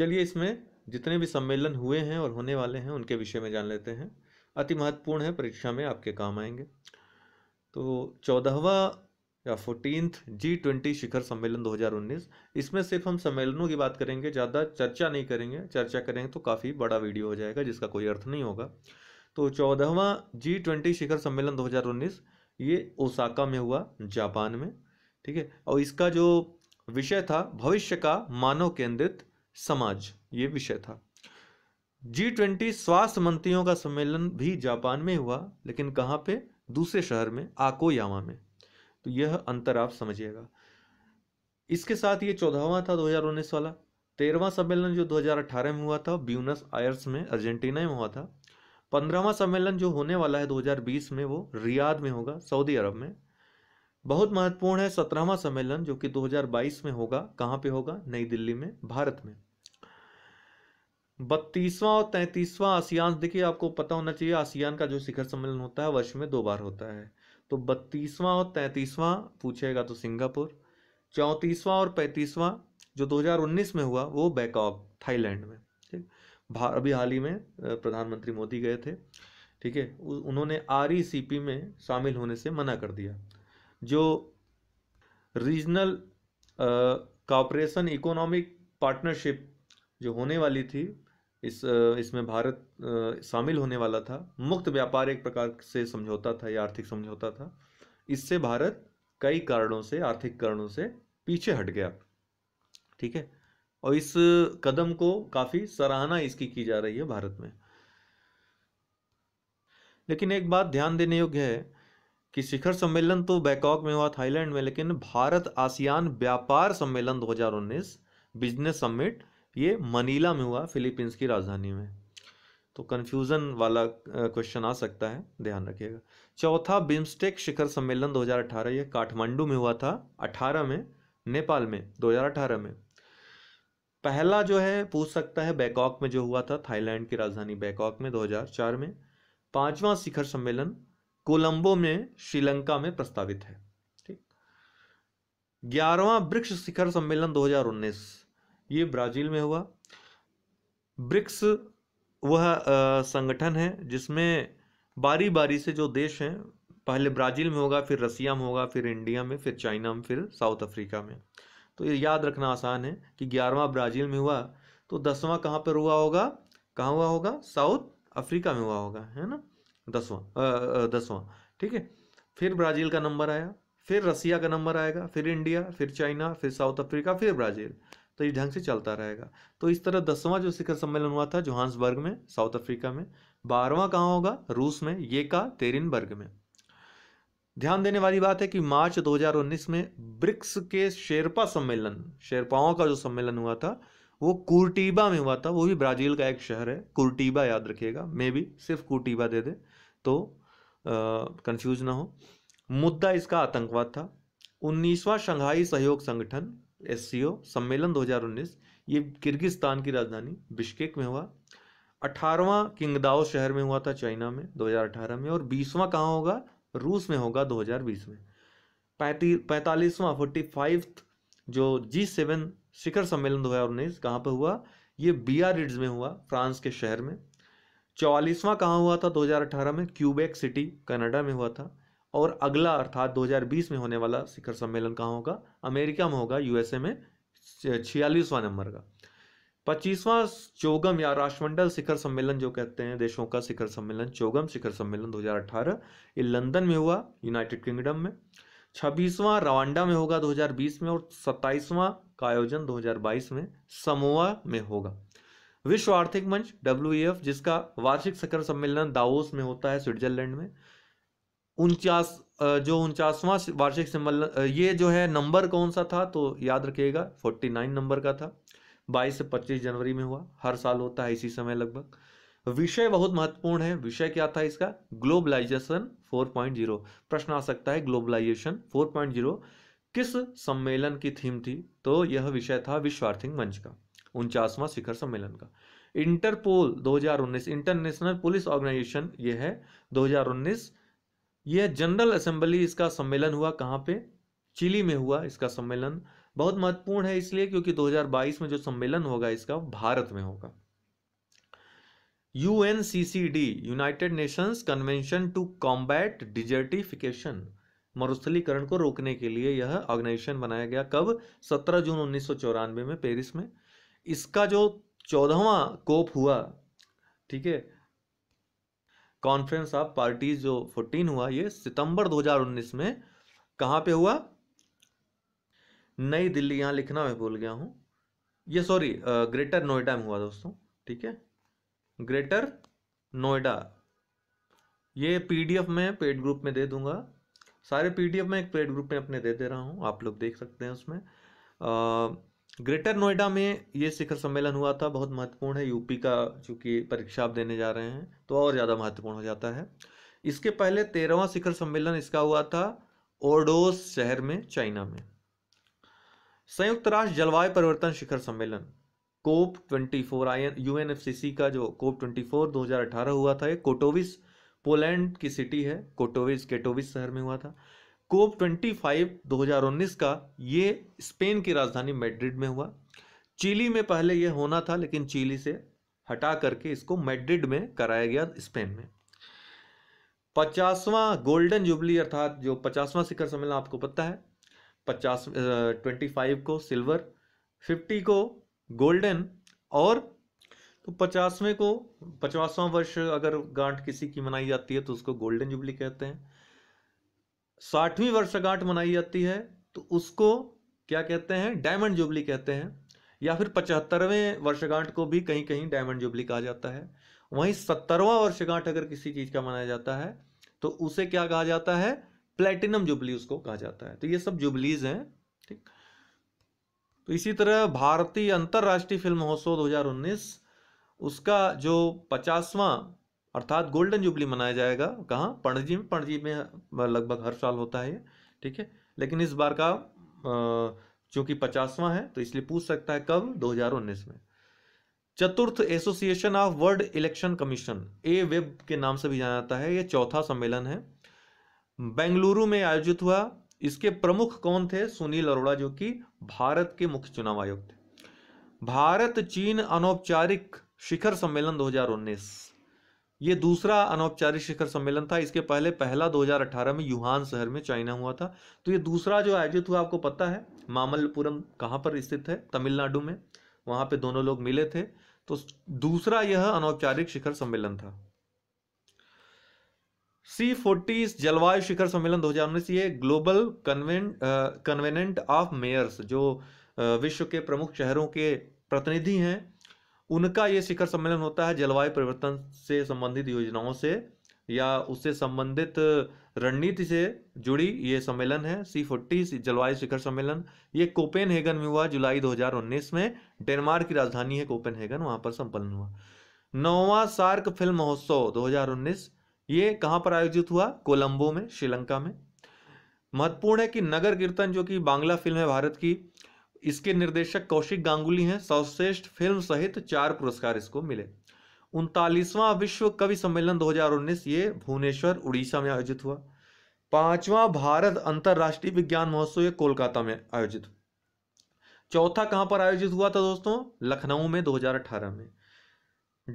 चलिए इसमें जितने भी सम्मेलन हुए हैं और होने वाले हैं उनके विषय में जान लेते हैं अति महत्वपूर्ण है परीक्षा में आपके काम आएंगे तो चौदहवा या फोर्टीनथ जी ट्वेंटी शिखर सम्मेलन 2019 इसमें सिर्फ हम सम्मेलनों की बात करेंगे ज़्यादा चर्चा नहीं करेंगे चर्चा करेंगे तो काफ़ी बड़ा वीडियो हो जाएगा जिसका कोई अर्थ नहीं होगा तो चौदहवा जी ट्वेंटी शिखर सम्मेलन 2019 ये ओसाका में हुआ जापान में ठीक है और इसका जो विषय था भविष्य का मानव केंद्रित समाज ये विषय था जी ट्वेंटी स्वास्थ्य मंत्रियों का सम्मेलन भी जापान में हुआ लेकिन कहाँ पे दूसरे शहर में आकोयामा में तो यह अंतर आप समझिएगा इसके साथ ये चौदहवा था उन्नीस वाला तेरहवा सम्मेलन जो 2018 में हुआ था ब्यूनस आयर्स में अर्जेंटीना में हुआ था पंद्रहवा सम्मेलन जो होने वाला है 2020 में वो रियाद में होगा सऊदी अरब में बहुत महत्वपूर्ण है सत्रहवा सम्मेलन जो कि 2022 में होगा कहाँ पे होगा नई दिल्ली में भारत में बत्तीसवां और तैंतीसवां आसियान देखिए आपको पता होना चाहिए आसियान का जो शिखर सम्मेलन होता है वर्ष में दो बार होता है तो बत्तीसवां और तैंतीसवां पूछेगा तो सिंगापुर चौंतीसवां और पैंतीसवां जो 2019 में हुआ वो बैकॉक थाईलैंड में ठीक अभी हाल ही में प्रधानमंत्री मोदी गए थे ठीक है उन्होंने आर में शामिल होने से मना कर दिया जो रीजनल कॉपरेशन इकोनॉमिक पार्टनरशिप जो होने वाली थी इस इसमें भारत शामिल होने वाला था मुक्त व्यापार एक प्रकार से समझौता था या आर्थिक समझौता था इससे भारत कई कारणों से आर्थिक कारणों से पीछे हट गया ठीक है और इस कदम को काफ़ी सराहना इसकी की जा रही है भारत में लेकिन एक बात ध्यान देने योग्य है कि शिखर सम्मेलन तो बैंकॉक में हुआ थाईलैंड में लेकिन भारत आसियान व्यापार सम्मेलन 2019 बिजनेस समिट ये मनीला में हुआ फिलीपींस की राजधानी में तो कन्फ्यूज़न वाला क्वेश्चन आ सकता है ध्यान रखिएगा चौथा बिम्स्टेक शिखर सम्मेलन 2018 ये काठमांडू में हुआ था 18 में नेपाल में 2018 में पहला जो है पूछ सकता है बैकॉक में जो हुआ था थाईलैंड की राजधानी बैकॉक में 2004 में पांचवा शिखर सम्मेलन कोलंबो में श्रीलंका में प्रस्तावित है ठीक ग्यारहवा वृक्ष शिखर सम्मेलन दो ये ब्राज़ील में हुआ ब्रिक्स वह संगठन है जिसमें बारी बारी से जो देश हैं पहले ब्राज़ील में होगा फिर रसिया में होगा फिर इंडिया में फिर चाइना में फिर साउथ अफ्रीका में तो ये याद रखना आसान है कि ग्यारहवा ब्राज़ील में हुआ तो दसवां कहाँ पर हुआ होगा कहाँ हुआ होगा साउथ अफ्रीका में हुआ होगा है ना दसवां दसवां ठीक है फिर ब्राज़ील का नंबर आया फिर रसिया का नंबर आएगा फिर इंडिया फिर चाइना फिर साउथ अफ्रीका फिर ब्राज़ील तो ये ढंग से चलता रहेगा तो इस तरह दसवां जो शिखर सम्मेलन हुआ था जोहान्सबर्ग में साउथ अफ्रीका में बारहवां कहाँ होगा रूस में ये का तेरिनबर्ग में ध्यान देने वाली बात है कि मार्च 2019 में ब्रिक्स के शेरपा सम्मेलन शेरपाओं का जो सम्मेलन हुआ था वो कुर्टीबा में हुआ था वो भी ब्राज़ील का एक शहर है कुर्टीबा याद रखिएगा मे भी सिर्फ कुर्टीबा दे दे तो कंफ्यूज ना हो मुद्दा इसका आतंकवाद था उन्नीसवां शंघाई सहयोग संगठन एस सम्मेलन 2019 ये किर्गिस्तान की राजधानी बिश्केक में हुआ अठारहवां किंगदाओ शहर में हुआ था चाइना में 2018 में और बीसवा कहाँ होगा रूस में होगा 2020 में पैती पैंतालीसवां फोर्टी जो जी सेवन शिखर सम्मेलन 2019 कहाँ पर हुआ ये बिया रिड्स में हुआ फ्रांस के शहर में चौवालीसवां कहाँ हुआ था 2018 में क्यूबेक सिटी कनाडा में हुआ था और अगला अर्थात 2020 में होने वाला शिखर सम्मेलन कहाँ होगा अमेरिका में होगा यूएसए में छियालीसवां नंबर का पच्चीसवां चौगम या राष्ट्रमंडल शिखर सम्मेलन जो कहते हैं देशों का शिखर सम्मेलन चौगम शिखर सम्मेलन 2018 ये लंदन में हुआ यूनाइटेड किंगडम में छब्बीसवां रवांडा में होगा 2020 में और सत्ताईसवां का आयोजन 2022 में समोआ में होगा विश्व आर्थिक मंच डब्ल्यू e जिसका वार्षिक शिखर सम्मेलन दाओस में होता है स्विट्जरलैंड में उनचास जो उनचासवा वार्षिक सम्मेलन ये जो है नंबर कौन सा था तो याद रखिएगा फोर्टी नाइन नंबर का था बाईस से पच्चीस जनवरी में हुआ हर साल होता है इसी समय लगभग विषय बहुत महत्वपूर्ण है विषय क्या था इसका ग्लोबलाइजेशन 4.0 प्रश्न आ सकता है ग्लोबलाइजेशन 4.0 किस सम्मेलन की थीम थी तो यह विषय था विश्व मंच का उनचासवां शिखर सम्मेलन का इंटरपोल 2019 इंटरनेशनल पुलिस ऑर्गेनाइजेशन ये है 2019 यह जनरल असेंबली इसका सम्मेलन हुआ कहाँ पे चिली में हुआ इसका सम्मेलन बहुत महत्वपूर्ण है इसलिए क्योंकि 2022 में जो सम्मेलन होगा इसका भारत में होगा UNCCD United Nations convention to combat desertification मरुस्थलीकरण को रोकने के लिए यह ऑर्गेनाइजेशन बनाया गया कब 17 जून उन्नीस में पेरिस में इसका जो चौदहवा कोप हुआ ठीक है कॉन्फ्रेंस ऑफ पार्टीज जो फोर्टीन हुआ ये सितंबर 2019 में कहाँ पे हुआ नई दिल्ली यहाँ लिखना मैं भूल गया हूँ ये सॉरी ग्रेटर नोएडा में हुआ दोस्तों ठीक है ग्रेटर नोएडा ये पीडीएफ में पेड ग्रुप में दे दूंगा सारे पीडीएफ में एक पेड ग्रुप में अपने दे दे रहा हूँ आप लोग देख सकते हैं उसमें आ, ग्रेटर नोएडा में ये शिखर सम्मेलन हुआ था बहुत महत्वपूर्ण है यूपी का चूँकि परीक्षा आप देने जा रहे हैं तो और ज़्यादा महत्वपूर्ण हो जाता है इसके पहले तेरहवां शिखर सम्मेलन इसका हुआ था ओडोस शहर में चाइना में संयुक्त राष्ट्र जलवायु परिवर्तन शिखर सम्मेलन कोप 24 फोर आई का जो कोप 24 2018 हुआ था ये कोटोविस पोलैंड की सिटी है कोटोविस केटोविस शहर में हुआ था कोप 25 2019 का ये स्पेन की राजधानी मैड्रिड में हुआ चिली में पहले यह होना था लेकिन चिली से हटा करके इसको मैड्रिड में कराया गया स्पेन में पचासवां गोल्डन जुबली अर्थात जो पचासवां शिखर सम्मेलन आपको पता है पचास ट्वेंटी फाइव को सिल्वर फिफ्टी को गोल्डन और तो पचासवें को पचासवां वर्ष अगर गांठ किसी की मनाई जाती है तो उसको गोल्डन जुबली कहते हैं साठवीं वर्षगांठ मनाई जाती है तो उसको क्या कहते हैं डायमंड जुबली कहते हैं या फिर पचहत्तरवें वर्षगांठ को भी कहीं कहीं डायमंड जुबली कहा जाता है वहीं सत्तरवा वर्षगांठ अगर किसी चीज़ का मनाया जाता है तो उसे क्या कहा जाता है प्लेटिनम जुबली उसको कहा जाता है तो ये सब जुबलीज हैं ठीक तो इसी तरह भारतीय अंतर्राष्ट्रीय फिल्म महोत्सव 2019 उसका जो पचासवां अर्थात गोल्डन जुबली मनाया जाएगा कहाँ पणजी में पणजी में लगभग हर साल होता है ये ठीक है लेकिन इस बार का चूंकि पचासवां है तो इसलिए पूछ सकता है कब 2019 में चतुर्थ association of world election commission A web के नाम से भी जाना जाता है ये चौथा सम्मेलन है बेंगलुरु में आयोजित हुआ इसके प्रमुख कौन थे सुनील अरोड़ा जो कि भारत के मुख्य चुनाव आयुक्त थे भारत चीन अनौपचारिक शिखर सम्मेलन 2019 ये दूसरा अनौपचारिक शिखर सम्मेलन था इसके पहले पहला 2018 में यूहान शहर में चाइना हुआ था तो ये दूसरा जो आयोजित हुआ आपको पता है मामल्लपुरम कहाँ पर स्थित है तमिलनाडु में वहाँ पे दोनों लोग मिले थे तो दूसरा यह अनौपचारिक शिखर सम्मेलन था सी फोर्टी जलवायु शिखर सम्मेलन दो ये global convent covenant of mayors जो विश्व के प्रमुख शहरों के प्रतिनिधि हैं उनका ये शिखर सम्मेलन होता है जलवायु परिवर्तन से संबंधित योजनाओं से या उससे संबंधित रणनीति से जुड़ी ये सम्मेलन है सी फोर्टी जलवायु शिखर सम्मेलन ये कोपेनहेगन में हुआ जुलाई 2019 में डेनमार्क की राजधानी है कोपेन हेगन वहाँ पर संपन्न हुआ नौवा सार्क फिल्म महोत्सव 2019 ये कहाँ पर आयोजित हुआ कोलंबो में श्रीलंका में महत्वपूर्ण है कि नगर कीर्तन जो कि बांग्ला फिल्म है भारत की इसके निर्देशक कौशिक गांगुली हैं सर्वश्रेष्ठ फिल्म सहित चार पुरस्कार इसको मिले उनतालीसवां विश्व कवि सम्मेलन 2019 ये भुवनेश्वर उड़ीसा में आयोजित हुआ पांचवा भारत अंतर्राष्ट्रीय विज्ञान महोत्सव ये कोलकाता में आयोजित चौथा कहां पर आयोजित हुआ था दोस्तों लखनऊ में 2018 में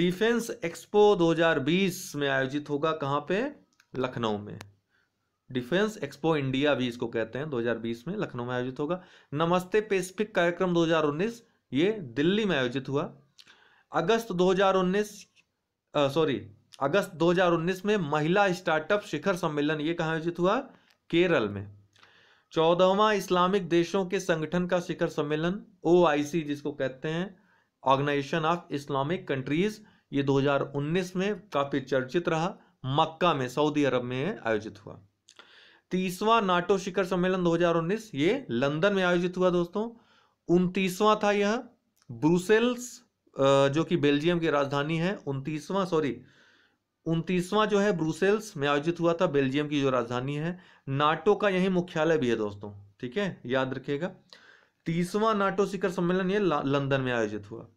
डिफेंस एक्सपो 2020 में आयोजित होगा कहां पे लखनऊ में डिफेंस एक्सपो इंडिया भी इसको कहते हैं 2020 में लखनऊ में आयोजित होगा नमस्ते पेसिफिक कार्यक्रम 2019 ये दिल्ली में आयोजित हुआ अगस्त 2019 सॉरी अगस्त 2019 में महिला स्टार्टअप शिखर सम्मेलन ये कहाँ आयोजित हुआ केरल में चौदहवा इस्लामिक देशों के संगठन का शिखर सम्मेलन ओ जिसको कहते हैं ऑर्गेनाइजेशन ऑफ इस्लामिक कंट्रीज ये 2019 में काफ़ी चर्चित रहा मक्का में सऊदी अरब में आयोजित हुआ तीसवां नाटो शिखर सम्मेलन 2019 ये लंदन में आयोजित हुआ दोस्तों उनतीसवां था यह ब्रुसेल्स जो कि बेल्जियम की राजधानी है उनतीसवां सॉरी उनतीसवां जो है ब्रुसेल्स में आयोजित हुआ था बेल्जियम की जो राजधानी है नाटो का यही मुख्यालय भी है दोस्तों ठीक है याद रखिएगा तीसवां नाटो शिखर सम्मेलन ये लंदन में आयोजित हुआ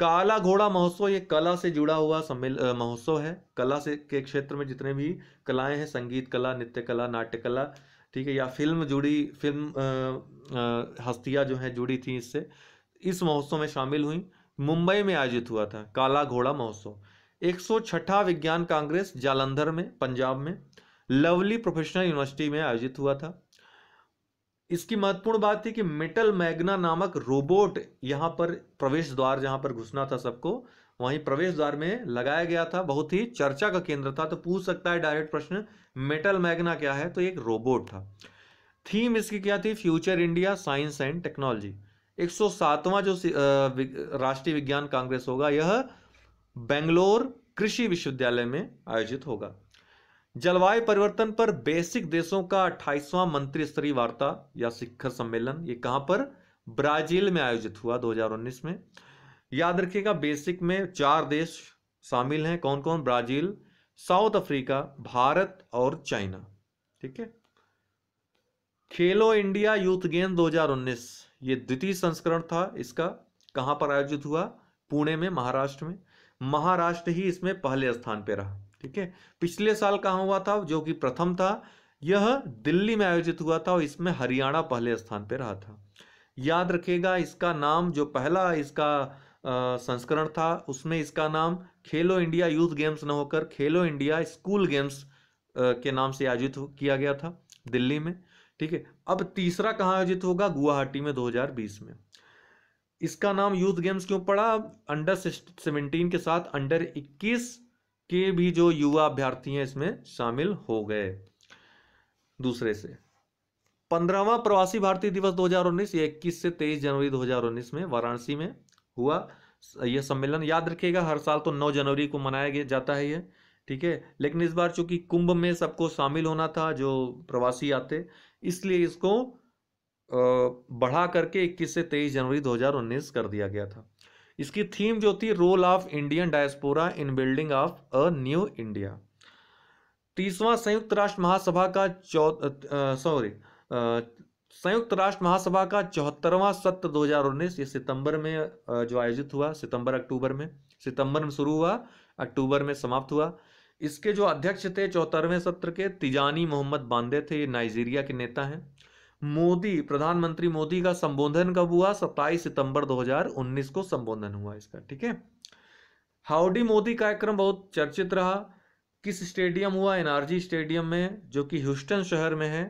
काला घोड़ा महोत्सव ये कला से जुड़ा हुआ सम्मेल महोत्सव है कला से के क्षेत्र में जितने भी कलाएं हैं संगीत कला नृत्य कला नाट्य कला ठीक है या फिल्म जुड़ी फिल्म हस्तियाँ जो हैं जुड़ी थी इससे इस महोत्सव में शामिल हुई मुंबई में आयोजित हुआ था काला घोड़ा महोत्सव एक सौ छठा विज्ञान कांग्रेस जालंधर में पंजाब में लवली प्रोफेशनल यूनिवर्सिटी में आयोजित हुआ था इसकी महत्वपूर्ण बात थी कि मेटल मैग्ना नामक रोबोट यहाँ पर प्रवेश द्वार जहां पर घुसना था सबको वहीं प्रवेश द्वार में लगाया गया था बहुत ही चर्चा का केंद्र था तो पूछ सकता है डायरेक्ट प्रश्न मेटल मैग्ना क्या है तो एक रोबोट था थीम इसकी क्या थी future India science and technology 107वां जो राष्ट्रीय विज्ञान कांग्रेस होगा यह बेंगलोर कृषि विश्वविद्यालय में आयोजित होगा जलवायु परिवर्तन पर बेसिक देशों का अट्ठाईसवां मंत्री स्तरीय वार्ता या शिखर सम्मेलन ये कहां पर ब्राजील में आयोजित हुआ 2019 में याद रखिएगा बेसिक में चार देश शामिल हैं कौन कौन ब्राजील साउथ अफ्रीका भारत और चाइना ठीक है खेलो इंडिया यूथ गेम 2019 ये द्वितीय संस्करण था इसका कहां पर आयोजित हुआ पुणे में महाराष्ट्र में महाराष्ट्र ही इसमें पहले स्थान पर रहा ठीक है पिछले साल कहाँ हुआ था जो कि प्रथम था यह दिल्ली में आयोजित हुआ था और इसमें हरियाणा पहले स्थान पर रहा था याद रखिएगा इसका नाम जो पहला इसका संस्करण था उसमें इसका नाम खेलो इंडिया यूथ गेम्स न होकर खेलो इंडिया स्कूल गेम्स के नाम से आयोजित किया गया था दिल्ली में ठीक है अब तीसरा कहाँ आयोजित होगा गुवाहाटी में 2020 में इसका नाम यूथ गेम्स क्यों पड़ा अंडर सेवेंटीन के साथ अंडर इक्कीस के भी जो युवा अभ्यर्थी हैं इसमें शामिल हो गए दूसरे से पंद्रहवा प्रवासी भारतीय दिवस 2019 ये 21 से 23 जनवरी 2019 में वाराणसी में हुआ यह सम्मेलन याद रखिएगा हर साल तो 9 जनवरी को मनाया जाता है ये ठीक है लेकिन इस बार चूंकि कुंभ में सबको शामिल होना था जो प्रवासी आते इसलिए इसको बढ़ा करके 21 से 23 जनवरी 2019 कर दिया गया था इसकी थीम जो थी role of Indian diaspora in building of a new India तीसवां संयुक्त राष्ट्र महासभा का चौ सॉरी संयुक्त राष्ट्र महासभा का चौहत्तरवां सत्र 2019 ये सितंबर में जो आयोजित हुआ सितंबर अक्टूबर में सितंबर में शुरू हुआ अक्टूबर में समाप्त हुआ इसके जो अध्यक्ष थे चौहत्तरवें सत्र के तिजानी मोहम्मद बांदे थे ये नाइजीरिया के नेता हैं मोदी प्रधानमंत्री मोदी का संबोधन कब हुआ 27 सितंबर 2019 को संबोधन हुआ इसका ठीक है हाउडी मोदी कार्यक्रम बहुत चर्चित रहा किस स्टेडियम हुआ एनआरजी स्टेडियम में जो कि ह्यूस्टन शहर में है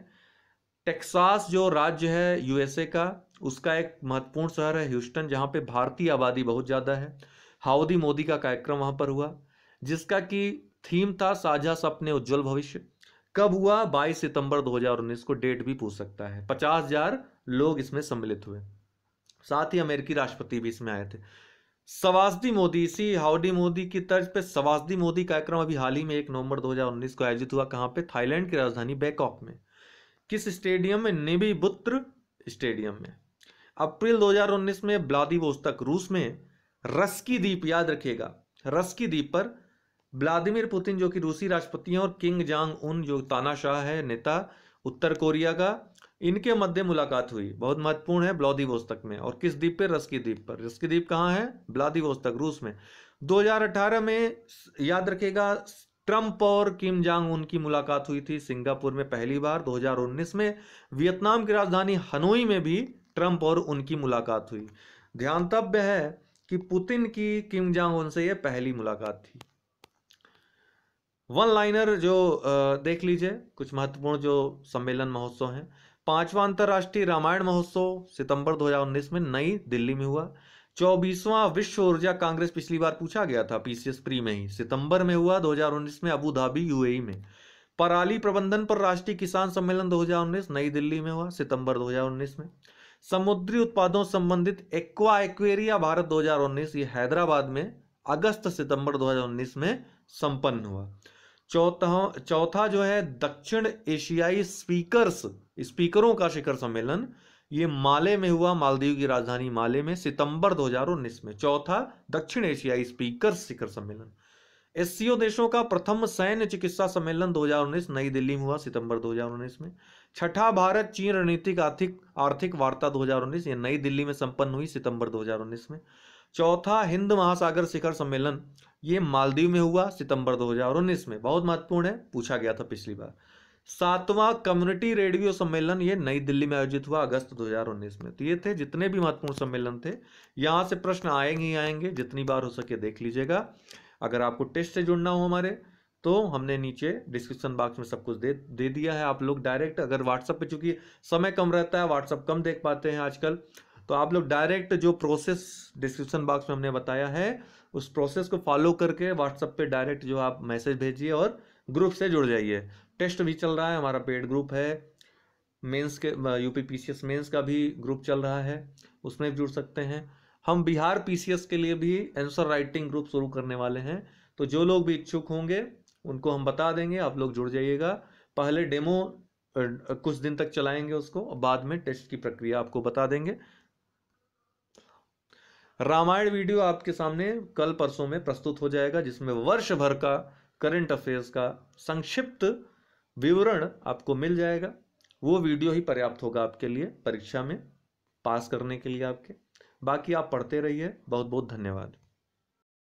टेक्सास जो राज्य है यूएसए का उसका एक महत्वपूर्ण शहर है ह्यूस्टन जहाँ पे भारतीय आबादी बहुत ज़्यादा है हाउडी मोदी का कार्यक्रम वहां पर हुआ जिसका कि थीम था साझा सपने उज्जवल भविष्य कब हुआ 22 सितंबर 2019 को डेट भी पूछ सकता है 50,000 लोग इसमें सम्मिलित हुए साथ ही अमेरिकी राष्ट्रपति भी इसमें आए थे सवासदी मोदी इसी हाउडी मोदी की तर्ज पे सवासदी मोदी कार्यक्रम अभी हाल ही में एक नवंबर 2019 को आयोजित हुआ कहाँ पे थाईलैंड की राजधानी बैंकॉक में किस स्टेडियम में निबी बुत्र स्टेडियम में अप्रैल 2019 में ब्लादिवोस्तक रूस में रस्की द्वीप याद रखिएगा रस्की द्वीप पर व्लादिमिर पुतिन जो कि रूसी राष्ट्रपति हैं और किंग जांग उन जो तानाशाह है नेता उत्तर कोरिया का इनके मध्य मुलाकात हुई बहुत महत्वपूर्ण है ब्लादिवोस्तक में और किस द्वीप पर रस्की द्वीप पर रस्की द्वीप कहाँ है ब्लादिवोस्तक रूस में 2018 में याद रखेगा ट्रंप और किम जांग उनकी मुलाकात हुई थी सिंगापुर में पहली बार 2019 में वियतनाम की राजधानी हनोई में भी ट्रंप और उनकी मुलाकात हुई ध्यानतव्य है कि पुतिन की किम जांग उन से यह पहली मुलाकात थी वन लाइनर जो देख लीजिए कुछ महत्वपूर्ण जो सम्मेलन महोत्सव हैं पांचवा अंतर्राष्ट्रीय रामायण महोत्सव सितंबर 2019 में नई दिल्ली में हुआ चौबीसवां विश्व ऊर्जा कांग्रेस पिछली बार पूछा गया था पीसीएस प्री में ही सितंबर में हुआ 2019 में अबू धाबी यूएई में पराली प्रबंधन पर राष्ट्रीय किसान सम्मेलन 2019 नई दिल्ली में हुआ सितंबर 2019 में समुद्री उत्पादों संबंधित एक्वा एक्वेरिया भारत 2019 ये हैदराबाद में अगस्त सितंबर 2019 में संपन्न हुआ चौथा चौथा जो है दक्षिण एशियाई स्पीकर्स स्पीकरों का शिखर सम्मेलन ये माले में हुआ मालदीव की राजधानी माले में सितंबर 2019 में चौथा दक्षिण एशियाई स्पीकर्स शिखर सम्मेलन एससीओ देशों का प्रथम सैन्य चिकित्सा सम्मेलन 2019 नई दिल्ली में हुआ सितंबर 2019 में छठा भारत चीन रणनीतिक आर्थिक आर्थिक वार्ता 2019 ये नई दिल्ली में संपन्न हुई सितंबर 2019 में चौथा हिंद महासागर शिखर सम्मेलन ये मालदीव में हुआ सितंबर 2019 में बहुत महत्वपूर्ण है पूछा गया था पिछली बार सातवां कम्युनिटी रेडियो सम्मेलन ये नई दिल्ली में आयोजित हुआ अगस्त 2019 में तो ये थे जितने भी महत्वपूर्ण सम्मेलन थे यहाँ से प्रश्न आएंगे ही आएंगे जितनी बार हो सके देख लीजिएगा अगर आपको टेस्ट से जुड़ना हो हमारे तो हमने नीचे डिस्क्रिप्शन बॉक्स में सब कुछ दे दे दिया है आप लोग डायरेक्ट अगर व्हाट्सअप पे चूंकि समय कम रहता है व्हाट्सअप कम देख पाते हैं आजकल तो आप लोग डायरेक्ट जो प्रोसेस डिस्क्रिप्शन बॉक्स में हमने बताया है उस प्रोसेस को फॉलो करके व्हाट्सअप पे डायरेक्ट जो आप मैसेज भेजिए और ग्रुप से जुड़ जाइए टेस्ट भी चल रहा है हमारा पेड ग्रुप है मेंस के यूपी पीसीएस मेंस का भी ग्रुप चल रहा है उसमें भी जुड़ सकते हैं हम बिहार पीसीएस के लिए भी आंसर राइटिंग ग्रुप शुरू करने वाले हैं तो जो लोग भी इच्छुक होंगे उनको हम बता देंगे आप लोग जुड़ जाइएगा पहले डेमो कुछ दिन तक चलाएंगे उसको और बाद में टेस्ट की प्रक्रिया आपको बता देंगे रामायण वीडियो आपके सामने कल परसों में प्रस्तुत हो जाएगा जिसमें वर्ष भर का करंट अफेयर्स का संक्षिप्त विवरण आपको मिल जाएगा वो वीडियो ही पर्याप्त होगा आपके लिए परीक्षा में पास करने के लिए आपके बाकी आप पढ़ते रहिए बहुत बहुत धन्यवाद